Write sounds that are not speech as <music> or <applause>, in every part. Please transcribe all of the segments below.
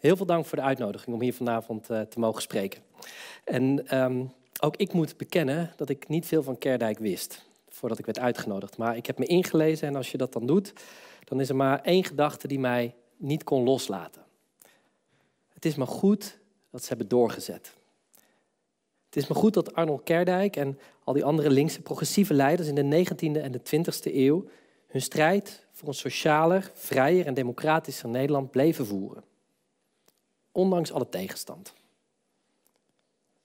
heel veel dank voor de uitnodiging om hier vanavond eh, te mogen spreken. En ehm, ook ik moet bekennen dat ik niet veel van Kerdijk wist voordat ik werd uitgenodigd. Maar ik heb me ingelezen en als je dat dan doet, dan is er maar één gedachte die mij niet kon loslaten. Het is me goed dat ze hebben doorgezet. Het is me goed dat Arnold Kerdijk en al die andere linkse progressieve leiders in de 19e en de 20e eeuw hun strijd voor een socialer, vrijer en democratischer Nederland bleven voeren ondanks alle tegenstand.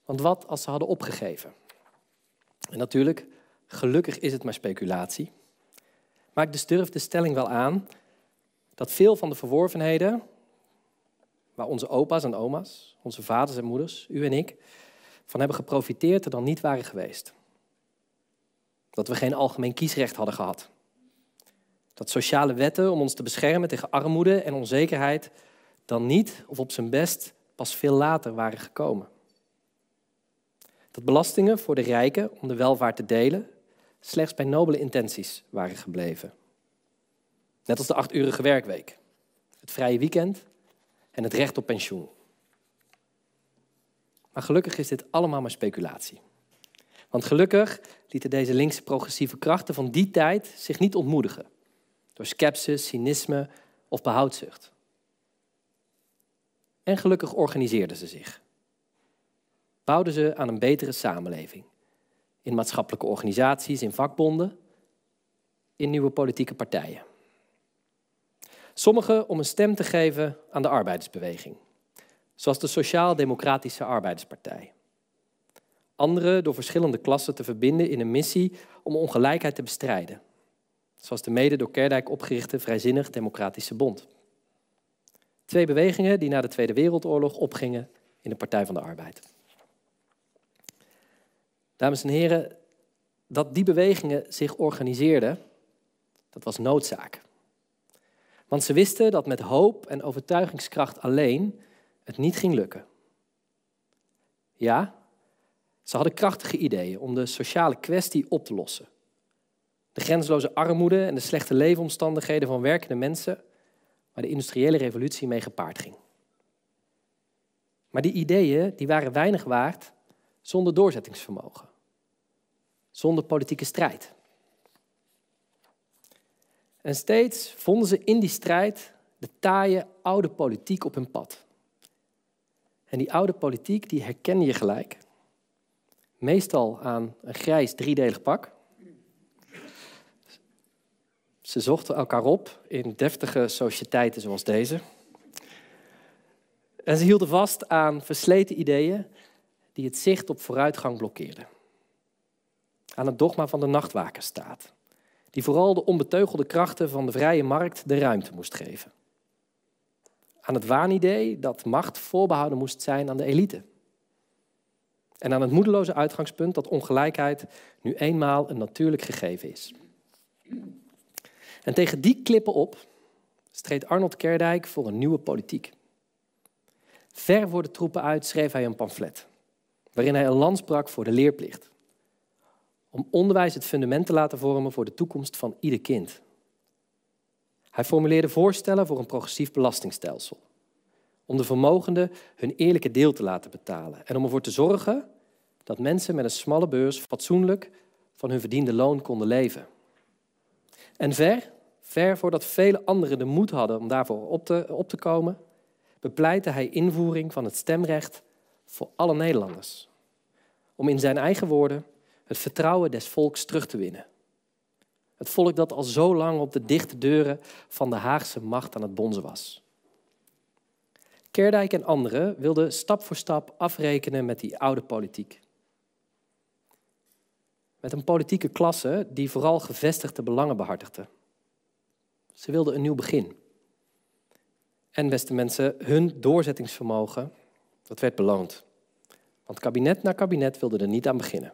Want wat als ze hadden opgegeven? En natuurlijk, gelukkig is het maar speculatie. Maar ik durf de stelling wel aan dat veel van de verworvenheden, waar onze opa's en oma's, onze vaders en moeders, u en ik, van hebben geprofiteerd er dan niet waren geweest. Dat we geen algemeen kiesrecht hadden gehad. Dat sociale wetten om ons te beschermen tegen armoede en onzekerheid dan niet, of op zijn best, pas veel later waren gekomen. Dat belastingen voor de rijken om de welvaart te delen slechts bij nobele intenties waren gebleven. Net als de achturige werkweek, het vrije weekend en het recht op pensioen. Maar gelukkig is dit allemaal maar speculatie. Want gelukkig lieten deze linkse progressieve krachten van die tijd zich niet ontmoedigen door sceptisch, cynisme of behoudzucht en gelukkig organiseerden ze zich. Bouwden ze aan een betere samenleving. In maatschappelijke organisaties, in vakbonden, in nieuwe politieke partijen. Sommigen om een stem te geven aan de arbeidersbeweging, zoals de Sociaal-Democratische Arbeiderspartij. Anderen door verschillende klassen te verbinden in een missie om ongelijkheid te bestrijden, zoals de mede door Kerdijk opgerichte Vrijzinnig Democratische Bond. Twee bewegingen die na de Tweede Wereldoorlog opgingen in de Partij van de Arbeid. Dames en heren, dat die bewegingen zich organiseerden, dat was noodzaak. Want ze wisten dat met hoop en overtuigingskracht alleen het niet ging lukken. Ja, ze hadden krachtige ideeën om de sociale kwestie op te lossen. De grenzeloze armoede en de slechte leefomstandigheden van werkende mensen waar de industriële revolutie mee gepaard ging. Maar die ideeën die waren weinig waard zonder doorzettingsvermogen, zonder politieke strijd. En steeds vonden ze in die strijd de taaie oude politiek op hun pad. En die oude politiek die herken je gelijk, meestal aan een grijs driedelig pak, ze zochten elkaar op in deftige sociëteiten zoals deze. En ze hielden vast aan versleten ideeën die het zicht op vooruitgang blokkeerden. Aan het dogma van de nachtwakerstaat, die vooral de onbeteugelde krachten van de vrije markt de ruimte moest geven. Aan het waanidee dat macht voorbehouden moest zijn aan de elite. En aan het moedeloze uitgangspunt dat ongelijkheid nu eenmaal een natuurlijk gegeven is. En tegen die klippen op streed Arnold Kerdijk voor een nieuwe politiek. Ver voor de troepen uit schreef hij een pamflet, waarin hij een land sprak voor de leerplicht. Om onderwijs het fundament te laten vormen voor de toekomst van ieder kind. Hij formuleerde voorstellen voor een progressief belastingstelsel. Om de vermogenden hun eerlijke deel te laten betalen. En om ervoor te zorgen dat mensen met een smalle beurs fatsoenlijk van hun verdiende loon konden leven. En ver, Ver voordat vele anderen de moed hadden om daarvoor op te, op te komen, bepleitte hij invoering van het stemrecht voor alle Nederlanders. Om in zijn eigen woorden het vertrouwen des volks terug te winnen. Het volk dat al zo lang op de dichte deuren van de Haagse macht aan het bonzen was. Kerdijk en anderen wilden stap voor stap afrekenen met die oude politiek. Met een politieke klasse die vooral gevestigde belangen behartigde. Ze wilden een nieuw begin. En beste mensen, hun doorzettingsvermogen, dat werd beloond. Want kabinet na kabinet wilde er niet aan beginnen.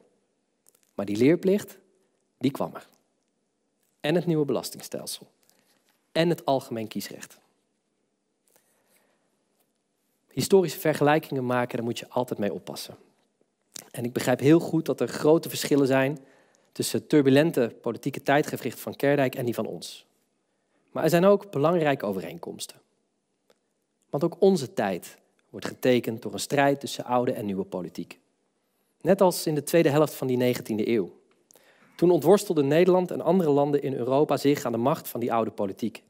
Maar die leerplicht, die kwam er. En het nieuwe belastingstelsel. En het algemeen kiesrecht. Historische vergelijkingen maken, daar moet je altijd mee oppassen. En ik begrijp heel goed dat er grote verschillen zijn tussen het turbulente politieke tijdgevricht van Kerdijk en die van ons. Maar er zijn ook belangrijke overeenkomsten. Want ook onze tijd wordt getekend door een strijd tussen oude en nieuwe politiek. Net als in de tweede helft van die 19e eeuw. Toen ontworstelden Nederland en andere landen in Europa zich aan de macht van die oude politiek,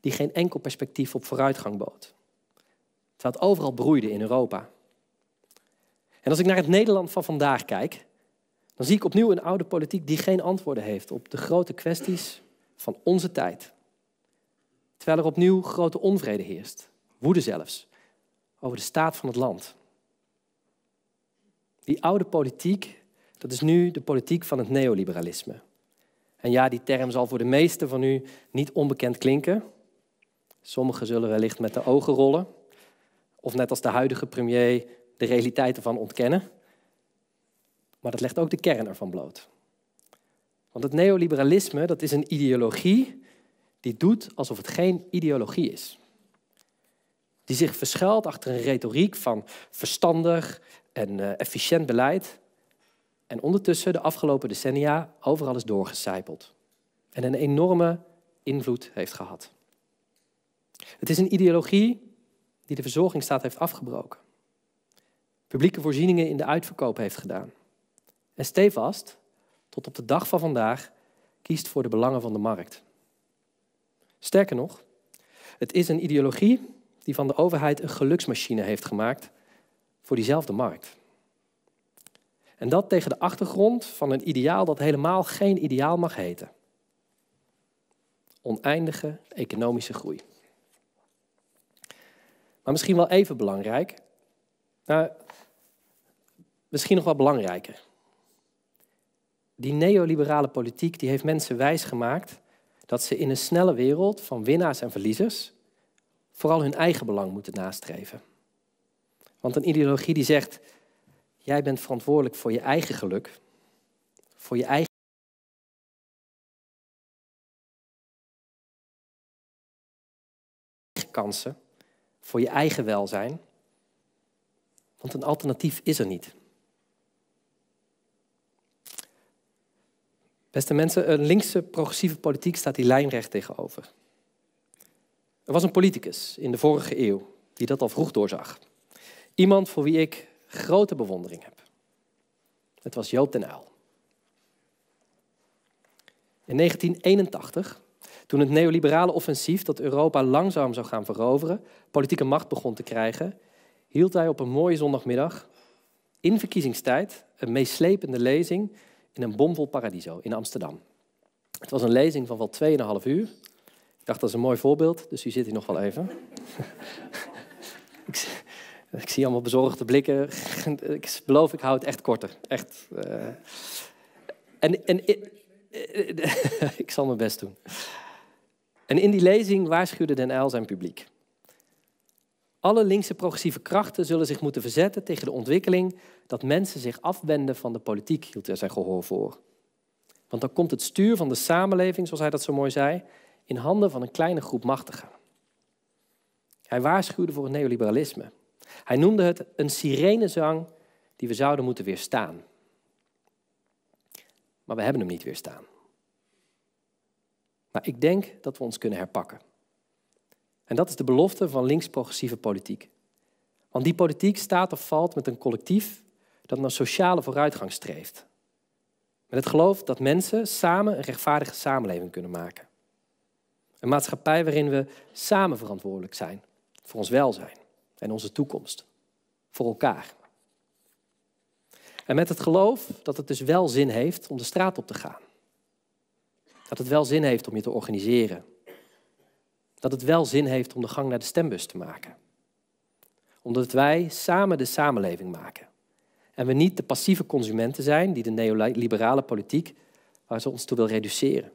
die geen enkel perspectief op vooruitgang bood. Terwijl het overal broeide in Europa. En als ik naar het Nederland van vandaag kijk, dan zie ik opnieuw een oude politiek die geen antwoorden heeft op de grote kwesties van onze tijd terwijl er opnieuw grote onvrede heerst, woede zelfs, over de staat van het land. Die oude politiek, dat is nu de politiek van het neoliberalisme. En ja, die term zal voor de meesten van u niet onbekend klinken. Sommigen zullen wellicht met de ogen rollen, of net als de huidige premier de realiteit ervan ontkennen. Maar dat legt ook de kern ervan bloot. Want het neoliberalisme, dat is een ideologie die doet alsof het geen ideologie is. Die zich verschuilt achter een retoriek van verstandig en eh, efficiënt beleid. En ondertussen de afgelopen decennia overal is doorgecijpeld. En een enorme invloed heeft gehad. Het is een ideologie die de verzorgingsstaat heeft afgebroken. Publieke voorzieningen in de uitverkoop heeft gedaan. En stevast, tot op de dag van vandaag, kiest voor de belangen van de markt. Sterker nog, het is een ideologie die van de overheid een geluksmachine heeft gemaakt voor diezelfde markt. En dat tegen de achtergrond van een ideaal dat helemaal geen ideaal mag heten. Oneindige economische groei. Maar misschien wel even belangrijk, nou, misschien nog wel belangrijker. Die neoliberale politiek die heeft mensen wijsgemaakt dat ze in een snelle wereld van winnaars en verliezers vooral hun eigen belang moeten nastreven. Want een ideologie die zegt, jij bent verantwoordelijk voor je eigen geluk, voor je eigen kansen, voor je eigen welzijn. Want een alternatief is er niet. Beste mensen, een linkse progressieve politiek staat die lijnrecht tegenover. Er was een politicus in de vorige eeuw die dat al vroeg doorzag. Iemand voor wie ik grote bewondering heb. Het was Joop den Uyl. In 1981, toen het neoliberale offensief dat Europa langzaam zou gaan veroveren, politieke macht begon te krijgen, hield hij op een mooie zondagmiddag in verkiezingstijd een meeslepende lezing in een bomvol paradiso in Amsterdam. Het was een lezing van wel 2,5 uur. Ik dacht, dat is een mooi voorbeeld, dus u zit hier nog wel even. <laughs> ik, zie allemaal bezorgde blikken. <laughs> ik beloof, ik hou het echt korter. Echt. Eh. En, en <laughs> ik zal mijn best doen. En in die lezing waarschuwde Den Uyl zijn publiek. Alle linkse progressieve krachten zullen zich moeten verzetten tegen de ontwikkeling dat mensen zich afwenden van de politiek, hield hij zijn gehoor voor. Want dan komt het stuur van de samenleving, zoals hij dat zo mooi zei, in handen van een kleine groep machtigen. Hij waarschuwde voor het neoliberalisme. Hij noemde het een sirenezang die we zouden moeten weerstaan. Maar we hebben hem niet weerstaan. Maar ik denk dat we ons kunnen herpakken. En dat is de belofte van links-progressieve politiek. Want die politiek staat of valt met een collectief dat naar sociale vooruitgang streeft. Met het geloof dat mensen samen een rechtvaardige samenleving kunnen maken. Een maatschappij waarin we samen verantwoordelijk zijn voor ons welzijn en onze toekomst. Voor elkaar. En met het geloof dat het dus wel zin heeft om de straat op te gaan. Dat het wel zin heeft om je te organiseren, dat het wel zin heeft om de gang naar de stembus te maken. Omdat wij samen de samenleving maken. En we niet de passieve consumenten zijn die de neoliberale politiek, waar ze ons toe wil reduceren.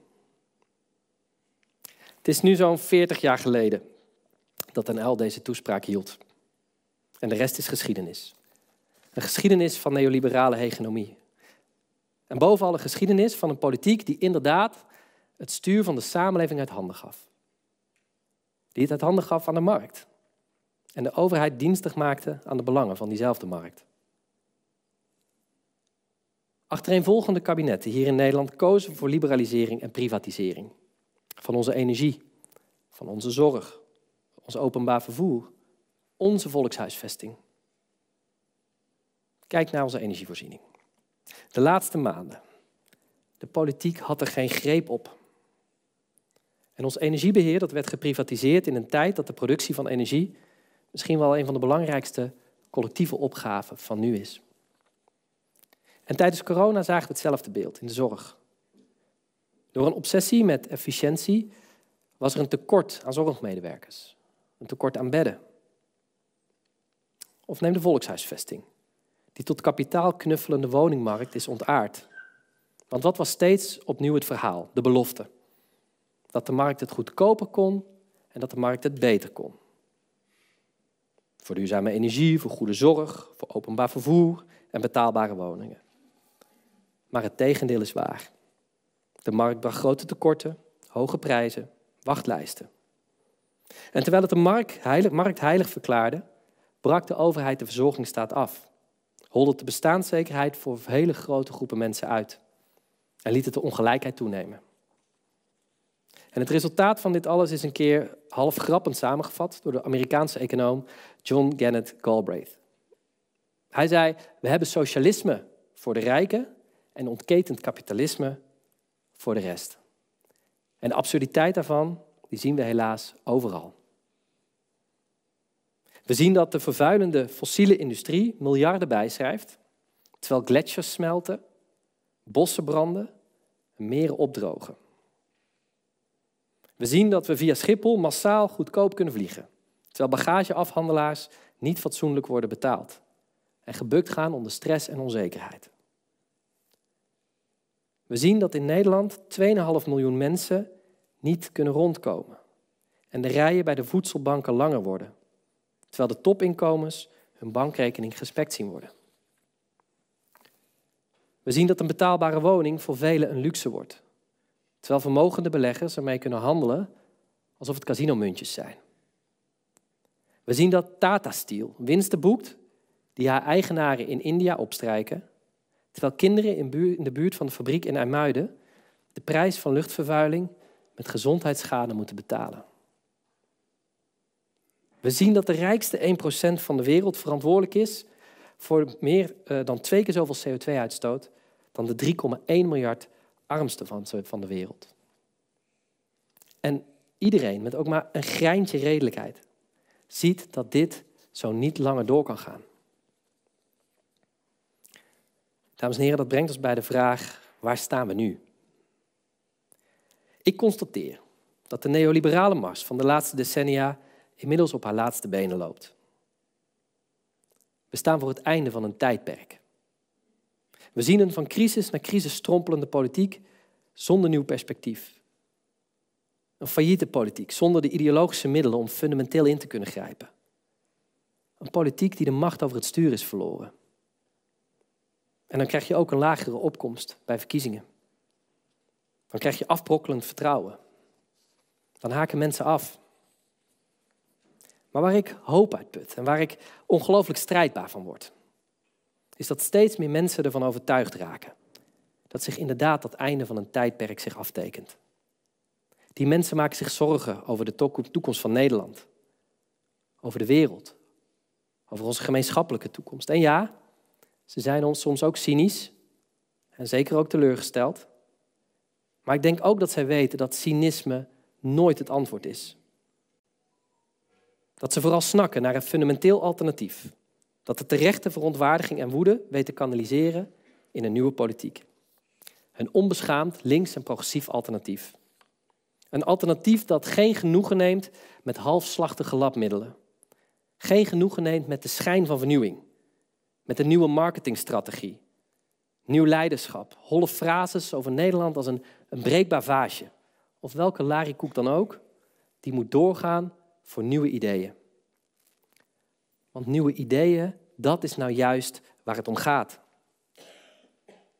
Het is nu zo'n 40 jaar geleden dat NL deze toespraak hield. En de rest is geschiedenis. Een geschiedenis van neoliberale hegemonie. En bovenal een geschiedenis van een politiek die inderdaad het stuur van de samenleving uit handen gaf die het uit handen gaf aan de markt en de overheid dienstig maakte aan de belangen van diezelfde markt. Achtereenvolgende kabinetten hier in Nederland kozen voor liberalisering en privatisering. Van onze energie, van onze zorg, ons openbaar vervoer, onze volkshuisvesting. Kijk naar onze energievoorziening. De laatste maanden. De politiek had er geen greep op. En ons energiebeheer dat werd geprivatiseerd in een tijd dat de productie van energie misschien wel een van de belangrijkste collectieve opgaven van nu is. En tijdens corona zag we hetzelfde beeld in de zorg. Door een obsessie met efficiëntie was er een tekort aan zorgmedewerkers, een tekort aan bedden. Of neem de volkshuisvesting, die tot kapitaalknuffelende woningmarkt is ontaard. Want wat was steeds opnieuw het verhaal, de belofte? dat de markt het goedkoper kon en dat de markt het beter kon. Voor duurzame energie, voor goede zorg, voor openbaar vervoer en betaalbare woningen. Maar het tegendeel is waar. De markt bracht grote tekorten, hoge prijzen, wachtlijsten. En terwijl het de markt heilig, markt heilig verklaarde, brak de overheid de verzorgingsstaat af. Holde de bestaanszekerheid voor hele grote groepen mensen uit. En liet het de ongelijkheid toenemen. En het resultaat van dit alles is een keer half grappend samengevat door de Amerikaanse econoom John Gannett Galbraith. Hij zei: We hebben socialisme voor de rijken en ontketend kapitalisme voor de rest. En de absurditeit daarvan die zien we helaas overal. We zien dat de vervuilende fossiele industrie miljarden bijschrijft, terwijl gletsjers smelten, bossen branden en meren opdrogen. We zien dat we via Schiphol massaal goedkoop kunnen vliegen, terwijl bagageafhandelaars niet fatsoenlijk worden betaald en gebukt gaan onder stress en onzekerheid. We zien dat in Nederland 2,5 miljoen mensen niet kunnen rondkomen en de rijen bij de voedselbanken langer worden, terwijl de topinkomens hun bankrekening gespekt zien worden. We zien dat een betaalbare woning voor velen een luxe wordt Terwijl vermogende beleggers ermee kunnen handelen alsof het casinomuntjes zijn. We zien dat Tata Steel winsten boekt die haar eigenaren in India opstrijken, terwijl kinderen in, de buurt van de fabriek in IJmuiden de prijs van luchtvervuiling met gezondheidsschade moeten betalen. We zien dat de rijkste 1% van de wereld verantwoordelijk is voor meer eh, dan twee keer zoveel CO2-uitstoot dan de 3,1 miljard armste van, van de wereld. En iedereen met ook maar een greintje redelijkheid ziet dat dit zo niet langer door kan gaan. Dames en heren, dat brengt ons bij de vraag: waar staan we nu? Ik constateer dat de neoliberale mars van de laatste decennia inmiddels op haar laatste benen loopt. We staan voor het einde van een tijdperk. We zien een van crisis naar crisis strompelende politiek zonder nieuw perspectief. Een failliete politiek zonder de ideologische middelen om fundamenteel in te kunnen grijpen. Een politiek die de macht over het stuur is verloren. En dan krijg je ook een lagere opkomst bij verkiezingen. Dan krijg je afbrokkelend vertrouwen. Dan haken mensen af. Maar waar ik hoop uit put en waar ik ongelooflijk strijdbaar van word, is dat steeds meer mensen ervan overtuigd raken. Dat zich inderdaad dat einde van een tijdperk zich aftekent. Die mensen maken zich zorgen over de toekomst van Nederland. Over de wereld. Over onze gemeenschappelijke toekomst. En ja, ze zijn ons soms ook cynisch. En zeker ook teleurgesteld. Maar ik denk ook dat zij weten dat cynisme nooit het antwoord is. Dat ze vooral snakken naar een fundamenteel alternatief dat de terechte verontwaardiging en woede weet te kanaliseren in een nieuwe politiek. Een onbeschaamd links- en progressief alternatief. Een alternatief dat geen genoegen neemt met halfslachtige labmiddelen. Geen genoegen neemt met de schijn van vernieuwing. Met een nieuwe marketingstrategie. Nieuw leiderschap. Holle frases over Nederland als een, een breekbaar vaasje. Of welke Koek dan ook. Die moet doorgaan voor nieuwe ideeën. Want nieuwe ideeën, dat is nou juist waar het om gaat.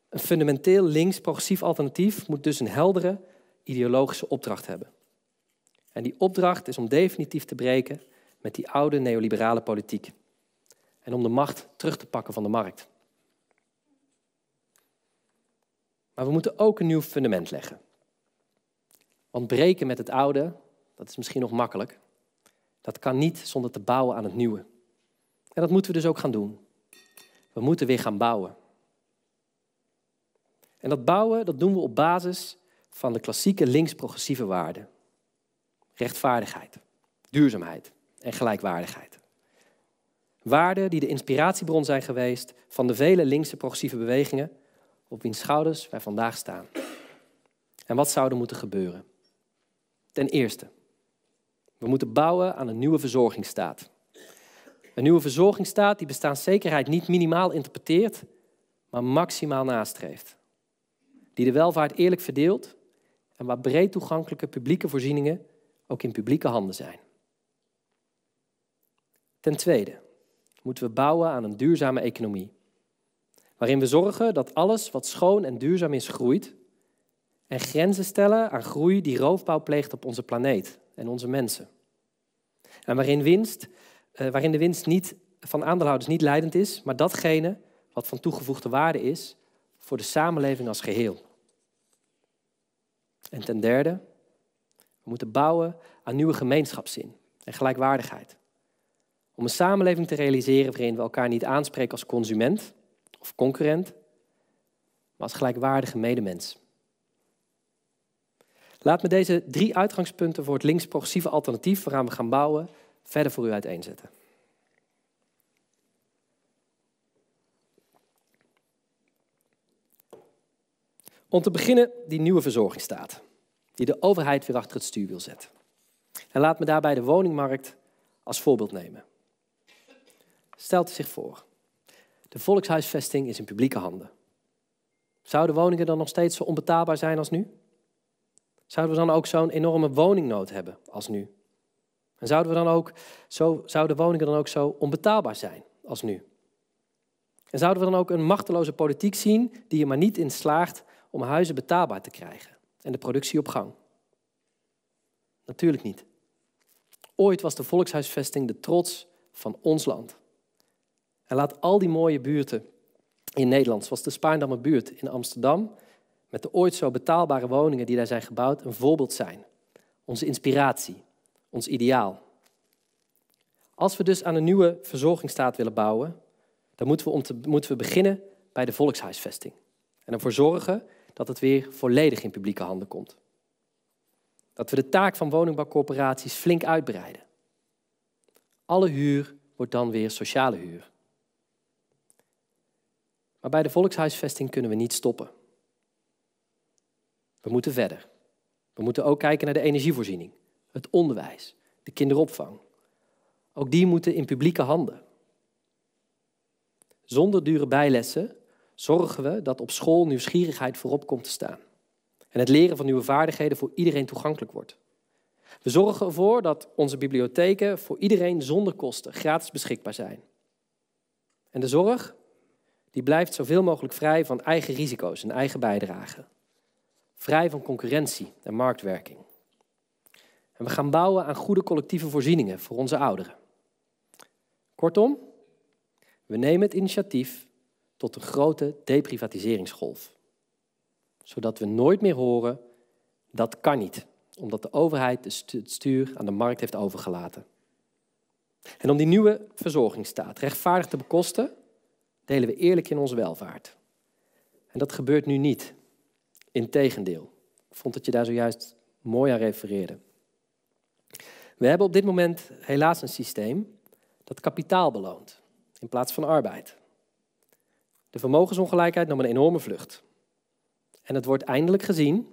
Een fundamenteel links progressief alternatief moet dus een heldere ideologische opdracht hebben. En die opdracht is om definitief te breken met die oude neoliberale politiek. En om de macht terug te pakken van de markt. Maar we moeten ook een nieuw fundament leggen. Want breken met het oude, dat is misschien nog makkelijk. Dat kan niet zonder te bouwen aan het nieuwe. En dat moeten we dus ook gaan doen. We moeten weer gaan bouwen. En dat bouwen, dat doen we op basis van de klassieke links-progressieve waarden. Rechtvaardigheid, duurzaamheid en gelijkwaardigheid. Waarden die de inspiratiebron zijn geweest van de vele linkse progressieve bewegingen op wiens schouders wij vandaag staan. En wat zouden moeten gebeuren? Ten eerste, we moeten bouwen aan een nieuwe verzorgingsstaat. Een nieuwe verzorgingsstaat die bestaanszekerheid niet minimaal interpreteert, maar maximaal nastreeft. Die de welvaart eerlijk verdeelt en waar breed toegankelijke publieke voorzieningen ook in publieke handen zijn. Ten tweede moeten we bouwen aan een duurzame economie, waarin we zorgen dat alles wat schoon en duurzaam is groeit en grenzen stellen aan groei die roofbouw pleegt op onze planeet en onze mensen. En waarin winst eh, waarin de winst niet, van aandeelhouders niet leidend is, maar datgene wat van toegevoegde waarde is voor de samenleving als geheel. En ten derde, we moeten bouwen aan nieuwe gemeenschapszin en gelijkwaardigheid. Om een samenleving te realiseren waarin we elkaar niet aanspreken als consument of concurrent, maar als gelijkwaardige medemens. Laat me deze drie uitgangspunten voor het links-progressieve alternatief waaraan we gaan bouwen verder voor u uiteenzetten. Om te beginnen die nieuwe verzorgingsstaat, die de overheid weer achter het stuur wil zetten. En laat me daarbij de woningmarkt als voorbeeld nemen. Stelt u zich voor, de volkshuisvesting is in publieke handen. Zouden woningen dan nog steeds zo onbetaalbaar zijn als nu? Zouden we dan ook zo'n enorme woningnood hebben als nu? En zouden, we dan ook, zo, zouden woningen dan ook zo onbetaalbaar zijn als nu? En zouden we dan ook een machteloze politiek zien die er maar niet in slaagt om huizen betaalbaar te krijgen en de productie op gang? Natuurlijk niet. Ooit was de volkshuisvesting de trots van ons land. En laat al die mooie buurten in Nederland, zoals de Spaandammer buurt in Amsterdam, met de ooit zo betaalbare woningen die daar zijn gebouwd, een voorbeeld zijn. Onze inspiratie ons ideaal. Als we dus aan een nieuwe verzorgingsstaat willen bouwen, dan moeten we, om te, moeten we beginnen bij de volkshuisvesting. En ervoor zorgen dat het weer volledig in publieke handen komt. Dat we de taak van woningbouwcorporaties flink uitbreiden. Alle huur wordt dan weer sociale huur. Maar bij de volkshuisvesting kunnen we niet stoppen. We moeten verder. We moeten ook kijken naar de energievoorziening het onderwijs, de kinderopvang. Ook die moeten in publieke handen. Zonder dure bijlessen zorgen we dat op school nieuwsgierigheid voorop komt te staan. En het leren van nieuwe vaardigheden voor iedereen toegankelijk wordt. We zorgen ervoor dat onze bibliotheken voor iedereen zonder kosten gratis beschikbaar zijn. En de zorg die blijft zoveel mogelijk vrij van eigen risico's en eigen bijdragen. Vrij van concurrentie en marktwerking. En we gaan bouwen aan goede collectieve voorzieningen voor onze ouderen. Kortom, we nemen het initiatief tot een grote deprivatiseringsgolf. Zodat we nooit meer horen, dat kan niet, omdat de overheid het stuur aan de markt heeft overgelaten. En om die nieuwe verzorgingsstaat rechtvaardig te bekosten, delen we eerlijk in onze welvaart. En dat gebeurt nu niet. Integendeel. Ik vond dat je daar zojuist mooi aan refereerde. We hebben op dit moment helaas een systeem dat kapitaal beloont in plaats van arbeid. De vermogensongelijkheid nam een enorme vlucht. En het wordt eindelijk gezien,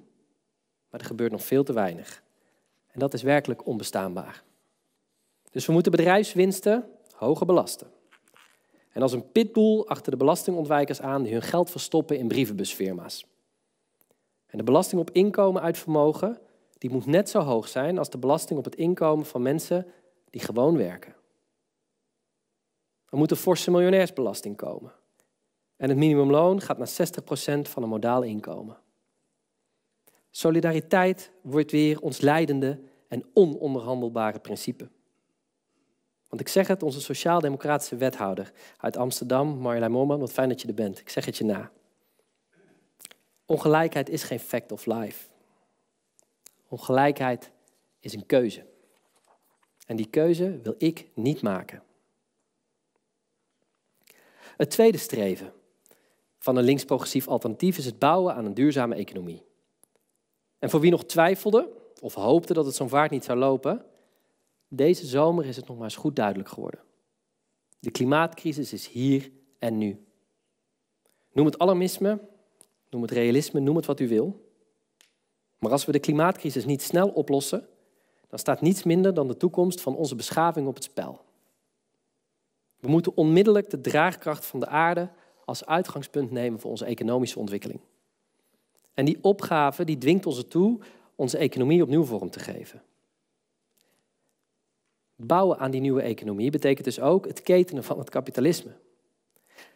maar er gebeurt nog veel te weinig. En dat is werkelijk onbestaanbaar. Dus we moeten bedrijfswinsten hoger belasten. En als een pitbull achter de belastingontwijkers aan die hun geld verstoppen in brievenbusfirma's. En de belasting op inkomen uit vermogen die moet net zo hoog zijn als de belasting op het inkomen van mensen die gewoon werken. Er moet een forse miljonairsbelasting komen. En het minimumloon gaat naar 60% van een modaal inkomen. Solidariteit wordt weer ons leidende en ononderhandelbare principe. Want ik zeg het, onze sociaal-democratische wethouder uit Amsterdam, Marjolein Moorman, wat fijn dat je er bent. Ik zeg het je na. Ongelijkheid is geen fact of life. Ongelijkheid is een keuze. En die keuze wil ik niet maken. Het tweede streven van een links-progressief alternatief is het bouwen aan een duurzame economie. En voor wie nog twijfelde of hoopte dat het zo'n vaart niet zou lopen, deze zomer is het nog maar eens goed duidelijk geworden. De klimaatcrisis is hier en nu. Noem het alarmisme, noem het realisme, noem het wat u wil. Maar als we de klimaatcrisis niet snel oplossen, dan staat niets minder dan de toekomst van onze beschaving op het spel. We moeten onmiddellijk de draagkracht van de aarde als uitgangspunt nemen voor onze economische ontwikkeling. En die opgave die dwingt ons ertoe onze economie opnieuw vorm te geven. Bouwen aan die nieuwe economie betekent dus ook het ketenen van het kapitalisme.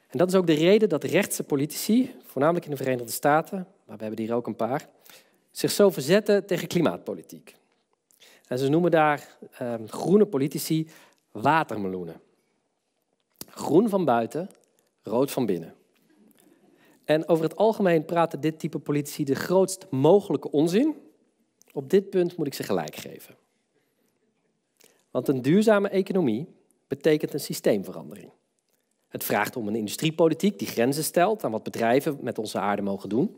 En dat is ook de reden dat rechtse politici, voornamelijk in de Verenigde Staten, maar we hebben hier ook een paar, zich zo verzetten tegen klimaatpolitiek. En ze noemen daar ehm, groene politici watermeloenen. Groen van buiten, rood van binnen. En over het algemeen praten dit type politici de grootst mogelijke onzin. Op dit punt moet ik ze gelijk geven. Want een duurzame economie betekent een systeemverandering. Het vraagt om een industriepolitiek die grenzen stelt aan wat bedrijven met onze aarde mogen doen.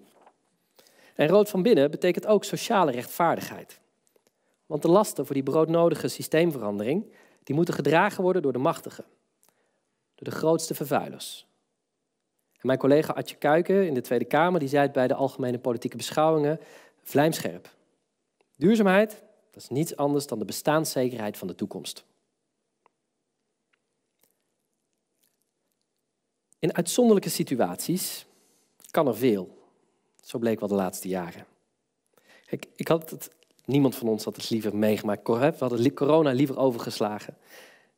En rood van binnen betekent ook sociale rechtvaardigheid. Want de lasten voor die broodnodige systeemverandering, die moeten gedragen worden door de machtigen. Door de grootste vervuilers. En mijn collega Adje Kuiken in de Tweede Kamer, die zei het bij de Algemene Politieke Beschouwingen vlijmscherp. Duurzaamheid, dat is niets anders dan de bestaanszekerheid van de toekomst. In uitzonderlijke situaties kan er veel. Zo bleek wel de laatste jaren. ik had het, niemand van ons had het liever meegemaakt. We hadden corona liever overgeslagen.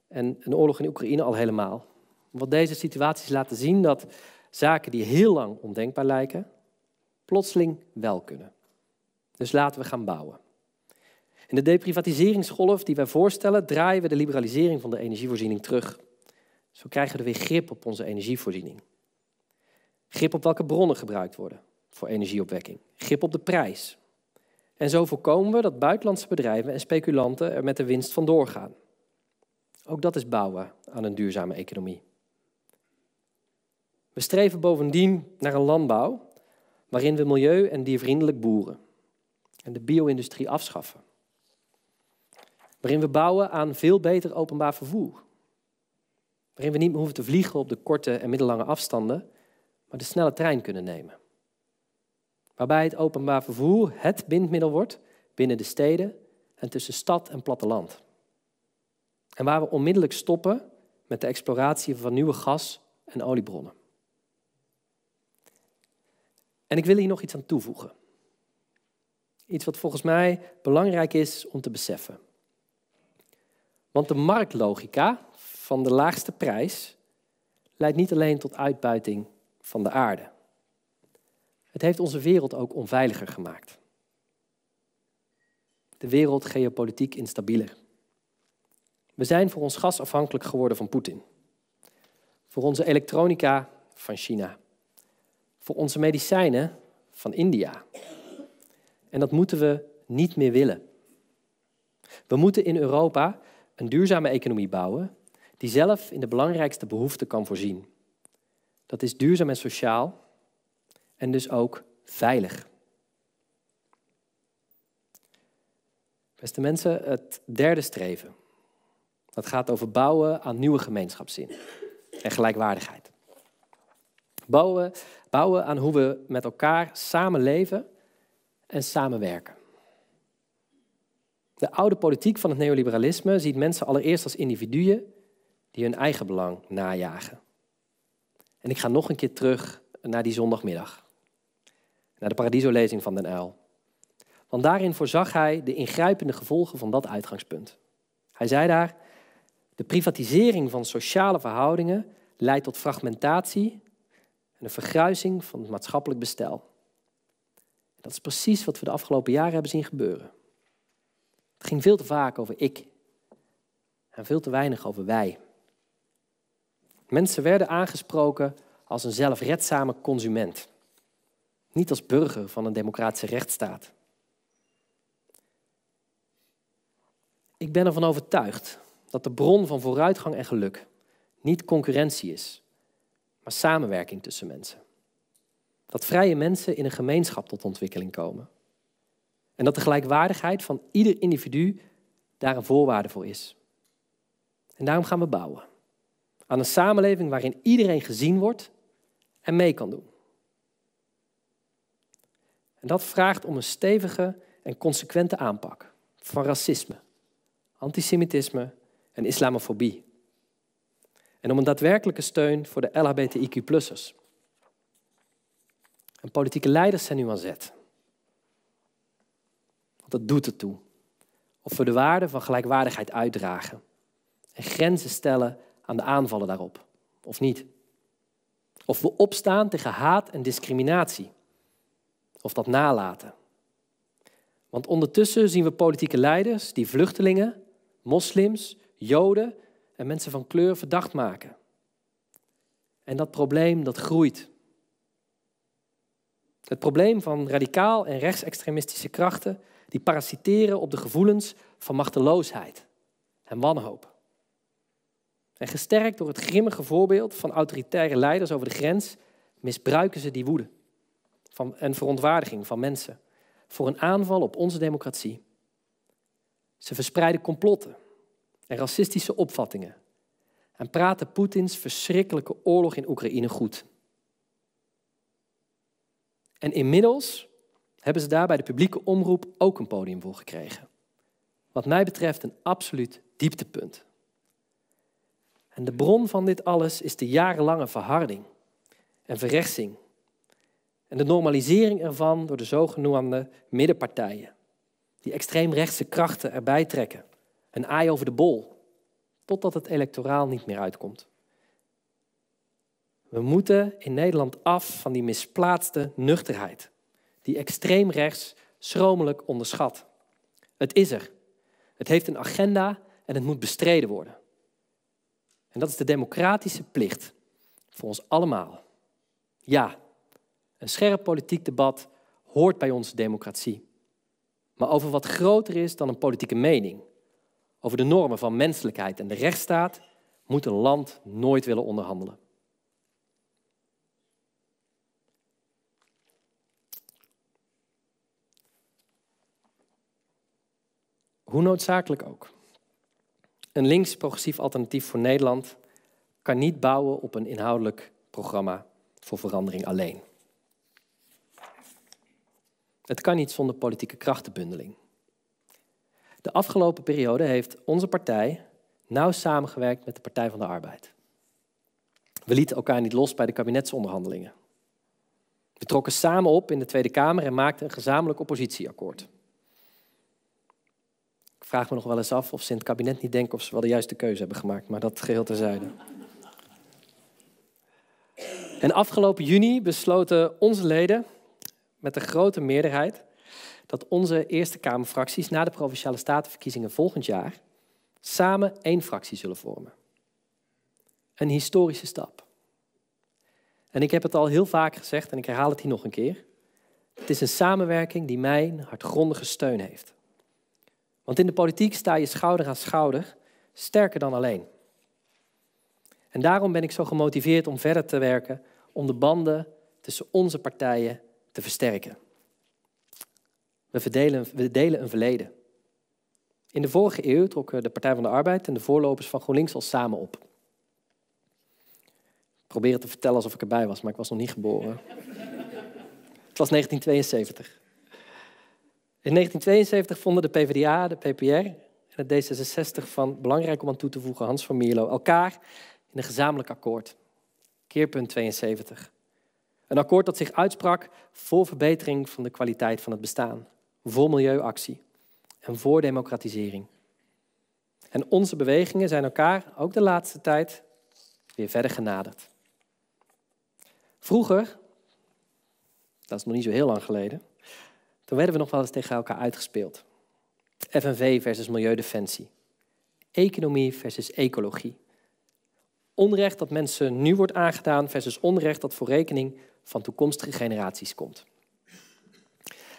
En een oorlog in Oekraïne al helemaal. Wat deze situaties laten zien, dat zaken die heel lang ondenkbaar lijken, plotseling wel kunnen. Dus laten we gaan bouwen. In de deprivatiseringsgolf die wij voorstellen, draaien we de liberalisering van de energievoorziening terug. Zo krijgen we er weer grip op onze energievoorziening. Grip op welke bronnen gebruikt worden voor energieopwekking. Grip op de prijs. En zo voorkomen we dat buitenlandse bedrijven en speculanten er met de winst van doorgaan. Ook dat is bouwen aan een duurzame economie. We streven bovendien naar een landbouw waarin we milieu- en diervriendelijk boeren en de bio-industrie afschaffen. Waarin we bouwen aan veel beter openbaar vervoer. Waarin we niet meer hoeven te vliegen op de korte en middellange afstanden, maar de snelle trein kunnen nemen waarbij het openbaar vervoer het bindmiddel wordt binnen de steden en tussen stad en platteland. En waar we onmiddellijk stoppen met de exploratie van nieuwe gas- en oliebronnen. En ik wil hier nog iets aan toevoegen. Iets wat volgens mij belangrijk is om te beseffen. Want de marktlogica van de laagste prijs leidt niet alleen tot uitbuiting van de aarde. Het heeft onze wereld ook onveiliger gemaakt. De wereld geopolitiek instabieler. We zijn voor ons gas afhankelijk geworden van Poetin. Voor onze elektronica van China. Voor onze medicijnen van India. En dat moeten we niet meer willen. We moeten in Europa een duurzame economie bouwen die zelf in de belangrijkste behoeften kan voorzien. Dat is duurzaam en sociaal en dus ook veilig. Beste mensen, het derde streven. Dat gaat over bouwen aan nieuwe gemeenschapszin en gelijkwaardigheid. Bouwen, bouwen aan hoe we met elkaar samenleven en samenwerken. De oude politiek van het neoliberalisme ziet mensen allereerst als individuen die hun eigen belang najagen. En ik ga nog een keer terug naar die zondagmiddag naar de Paradiso-lezing van Den Uil. Want daarin voorzag hij de ingrijpende gevolgen van dat uitgangspunt. Hij zei daar: De privatisering van sociale verhoudingen leidt tot fragmentatie en een vergruising van het maatschappelijk bestel. Dat is precies wat we de afgelopen jaren hebben zien gebeuren. Het ging veel te vaak over ik en veel te weinig over wij. Mensen werden aangesproken als een zelfredzame consument. Niet als burger van een democratische rechtsstaat. Ik ben ervan overtuigd dat de bron van vooruitgang en geluk niet concurrentie is, maar samenwerking tussen mensen. Dat vrije mensen in een gemeenschap tot ontwikkeling komen. En dat de gelijkwaardigheid van ieder individu daar een voorwaarde voor is. En daarom gaan we bouwen aan een samenleving waarin iedereen gezien wordt en mee kan doen. En dat vraagt om een stevige en consequente aanpak van racisme, antisemitisme en islamofobie. En om een daadwerkelijke steun voor de LHBTIQ-plussers. En politieke leiders zijn nu aan zet. Want dat doet het toe. Of we de waarde van gelijkwaardigheid uitdragen. En grenzen stellen aan de aanvallen daarop. Of niet. Of we opstaan tegen haat en discriminatie of dat nalaten. Want ondertussen zien we politieke leiders die vluchtelingen, moslims, joden en mensen van kleur verdacht maken. En dat probleem dat groeit. Het probleem van radicaal en rechtsextremistische krachten die parasiteren op de gevoelens van machteloosheid en wanhoop. En gesterkt door het grimmige voorbeeld van autoritaire leiders over de grens misbruiken ze die woede van, en verontwaardiging van mensen voor een aanval op onze democratie. Ze verspreiden complotten en racistische opvattingen en praten Poetins verschrikkelijke oorlog in Oekraïne goed. En inmiddels hebben ze daar bij de publieke omroep ook een podium voor gekregen. Wat mij betreft een absoluut dieptepunt. En de bron van dit alles is de jarenlange verharding en verrechtsing en de normalisering ervan door de zogenoemde middenpartijen, die extreemrechtse krachten erbij trekken, een aai over de bol, totdat het electoraal niet meer uitkomt. We moeten in Nederland af van die misplaatste nuchterheid, die extreemrechts schromelijk onderschat. Het is er. Het heeft een agenda en het moet bestreden worden. En dat is de democratische plicht voor ons allemaal. Ja, een scherp politiek debat hoort bij onze democratie. Maar over wat groter is dan een politieke mening. Over de normen van menselijkheid en de rechtsstaat moet een land nooit willen onderhandelen. Hoe noodzakelijk ook. Een links-progressief alternatief voor Nederland kan niet bouwen op een inhoudelijk programma voor verandering alleen. Het kan niet zonder politieke krachtenbundeling. De afgelopen periode heeft onze partij nauw samengewerkt met de Partij van de Arbeid. We lieten elkaar niet los bij de kabinetsonderhandelingen. We trokken samen op in de Tweede Kamer en maakten een gezamenlijk oppositieakkoord. Ik vraag me nog wel eens af of ze in het kabinet niet denken of ze wel de juiste keuze hebben gemaakt, maar dat geheel terzijde. En afgelopen juni besloten onze leden met de grote meerderheid dat onze Eerste Kamerfracties na de Provinciale Statenverkiezingen volgend jaar samen één fractie zullen vormen. Een historische stap. En ik heb het al heel vaak gezegd en ik herhaal het hier nog een keer. Het is een samenwerking die mijn hartgrondige steun heeft. Want in de politiek sta je schouder aan schouder, sterker dan alleen. En daarom ben ik zo gemotiveerd om verder te werken om de banden tussen onze partijen te versterken. We, verdelen, we delen een verleden. In de vorige eeuw trokken eh, de Partij van de Arbeid en de voorlopers van GroenLinks al samen op. Ik probeer het te vertellen alsof ik erbij was, maar ik was nog niet geboren. <laughs> het was 1972. In 1972 vonden de PvdA, de PPR en het D66 van belangrijk om aan toe te voegen, Hans van Mierlo, elkaar in een gezamenlijk akkoord. Keerpunt 72. Een akkoord dat zich uitsprak voor verbetering van de kwaliteit van het bestaan, voor milieuactie en voor democratisering. En onze bewegingen zijn elkaar ook de laatste tijd weer verder genaderd. Vroeger, dat is nog niet zo heel lang geleden, toen werden we nog wel eens tegen elkaar uitgespeeld. FNV versus Milieudefensie. Economie versus ecologie. Onrecht dat mensen nu wordt aangedaan versus onrecht dat voor rekening van toekomstige generaties komt.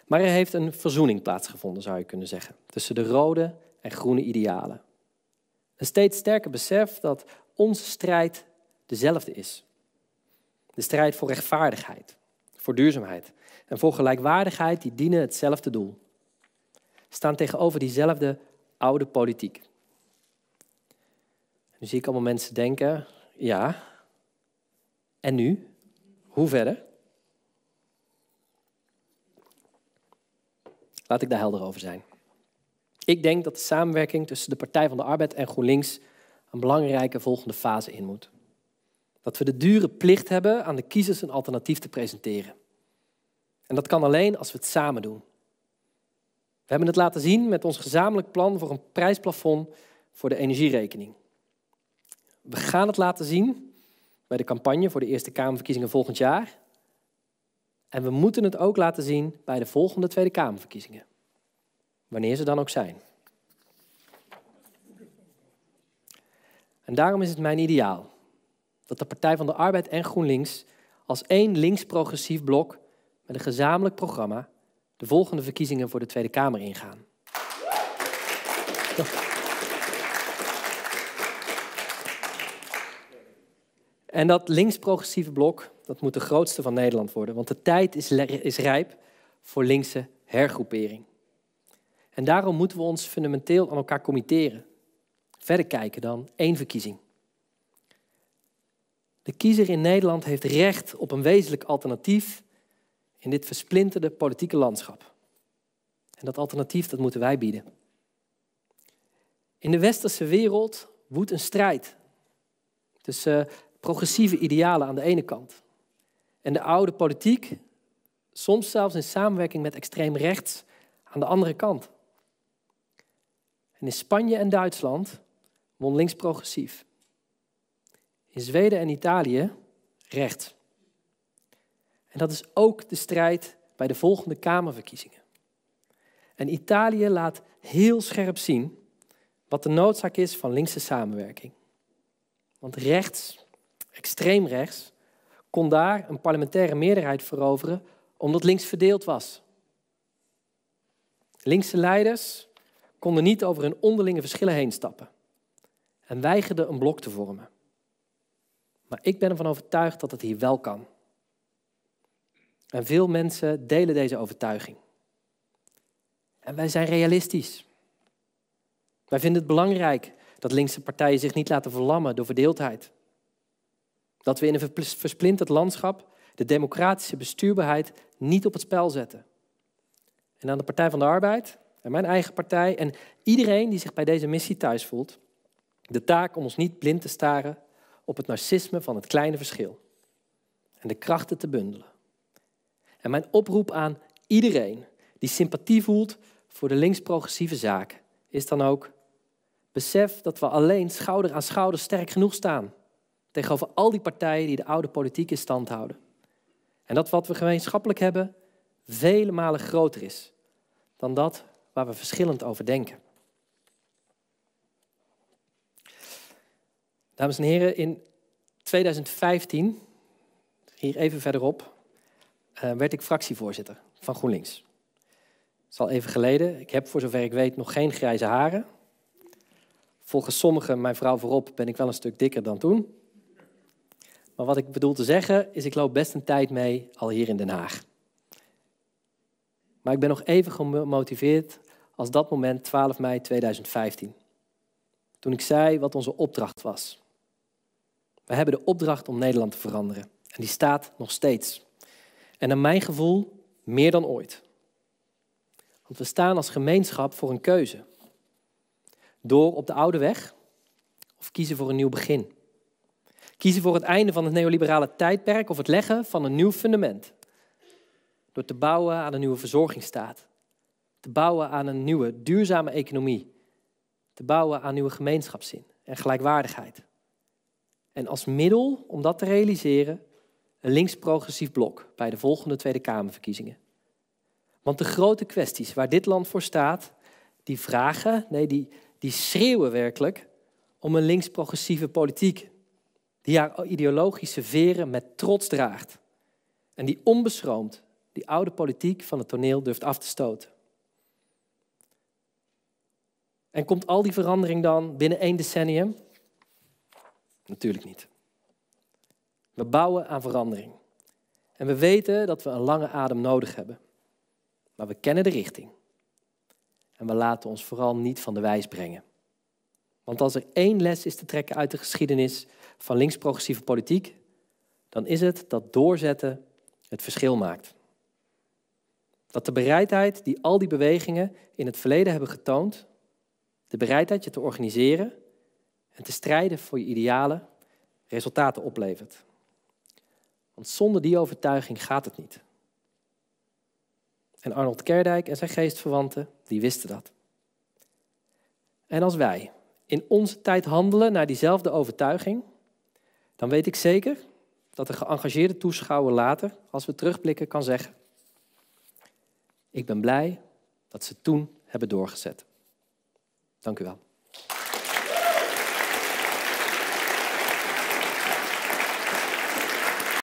Maar er heeft een verzoening plaatsgevonden, zou je kunnen zeggen, tussen de rode en groene idealen. Een steeds sterker besef dat onze strijd dezelfde is. De strijd voor rechtvaardigheid, voor duurzaamheid en voor gelijkwaardigheid die dienen hetzelfde doel. Staan tegenover diezelfde oude politiek. Nu zie ik allemaal mensen denken, ja, en nu? Hoe verder? Laat ik daar helder over zijn. Ik denk dat de samenwerking tussen de Partij van de Arbeid en GroenLinks een belangrijke volgende fase in moet. Dat we de dure plicht hebben aan de kiezers een alternatief te presenteren. En dat kan alleen als we het samen doen. We hebben het laten zien met ons gezamenlijk plan voor een prijsplafond voor de energierekening. We gaan het laten zien bij de campagne voor de Eerste Kamerverkiezingen volgend jaar. En we moeten het ook laten zien bij de volgende Tweede Kamerverkiezingen. Wanneer ze dan ook zijn. En daarom is het mijn ideaal dat de Partij van de Arbeid en GroenLinks als één links-progressief blok met een gezamenlijk programma de volgende verkiezingen voor de Tweede Kamer ingaan. En dat links-progressieve blok, dat moet de grootste van Nederland worden, want de tijd is, is rijp voor linkse hergroepering. En daarom moeten we ons fundamenteel aan elkaar committeren. Verder kijken dan één verkiezing. De kiezer in Nederland heeft recht op een wezenlijk alternatief in dit versplinterde politieke landschap. En dat alternatief dat moeten wij bieden. In de westerse wereld woedt een strijd tussen eh, progressieve idealen aan de ene kant en de oude politiek, soms zelfs in samenwerking met extreem rechts, aan de andere kant. En in Spanje en Duitsland won links progressief. In Zweden en Italië rechts. En dat is ook de strijd bij de volgende Kamerverkiezingen. En Italië laat heel scherp zien wat de noodzaak is van linkse samenwerking. Want rechts extreem rechts, kon daar een parlementaire meerderheid veroveren omdat links verdeeld was. Linkse leiders konden niet over hun onderlinge verschillen heen stappen en weigerden een blok te vormen. Maar ik ben ervan overtuigd dat het hier wel kan. En veel mensen delen deze overtuiging. En wij zijn realistisch. Wij vinden het belangrijk dat linkse partijen zich niet laten verlammen door verdeeldheid. Dat we in een versplinterd landschap de democratische bestuurbaarheid niet op het spel zetten. En aan de Partij van de Arbeid en mijn eigen partij en iedereen die zich bij deze missie thuis voelt, de taak om ons niet blind te staren op het narcisme van het kleine verschil en de krachten te bundelen. En mijn oproep aan iedereen die sympathie voelt voor de links-progressieve zaak is dan ook: besef dat we alleen schouder aan schouder sterk genoeg staan tegenover al die partijen die de oude politiek in stand houden. En dat wat we gemeenschappelijk hebben, vele malen groter is dan dat waar we verschillend over denken. Dames en heren, in 2015, hier even verderop, eh, werd ik fractievoorzitter van GroenLinks. Dat is al even geleden. Ik heb voor zover ik weet nog geen grijze haren. Volgens sommigen, mijn vrouw voorop, ben ik wel een stuk dikker dan toen. Maar wat ik bedoel te zeggen is, ik loop best een tijd mee al hier in Den Haag. Maar ik ben nog even gemotiveerd als dat moment 12 mei 2015. Toen ik zei wat onze opdracht was. We hebben de opdracht om Nederland te veranderen. En die staat nog steeds. En naar mijn gevoel meer dan ooit. Want we staan als gemeenschap voor een keuze. Door op de oude weg of kiezen voor een nieuw begin kiezen voor het einde van het neoliberale tijdperk of het leggen van een nieuw fundament. Door te bouwen aan een nieuwe verzorgingsstaat. Te bouwen aan een nieuwe, duurzame economie. Te bouwen aan nieuwe gemeenschapszin en gelijkwaardigheid. En als middel om dat te realiseren, een links-progressief blok bij de volgende Tweede Kamerverkiezingen. Want de grote kwesties waar dit land voor staat, die vragen, nee, die, die schreeuwen werkelijk om een links-progressieve politiek die haar ideologische veren met trots draagt en die onbeschroomd die oude politiek van het toneel durft af te stoten. En komt al die verandering dan binnen één decennium? Natuurlijk niet. We bouwen aan verandering. En we weten dat we een lange adem nodig hebben. Maar we kennen de richting. En we laten ons vooral niet van de wijs brengen. Want als er één les is te trekken uit de geschiedenis, van links-progressieve politiek, dan is het dat doorzetten het verschil maakt. Dat de bereidheid die al die bewegingen in het verleden hebben getoond, de bereidheid je te organiseren en te strijden voor je idealen, resultaten oplevert. Want zonder die overtuiging gaat het niet. En Arnold Kerdijk en zijn geestverwanten, die wisten dat. En als wij in onze tijd handelen naar diezelfde overtuiging, dan weet ik zeker dat de geëngageerde toeschouwer later, als we terugblikken, kan zeggen: Ik ben blij dat ze toen hebben doorgezet. Dank u wel.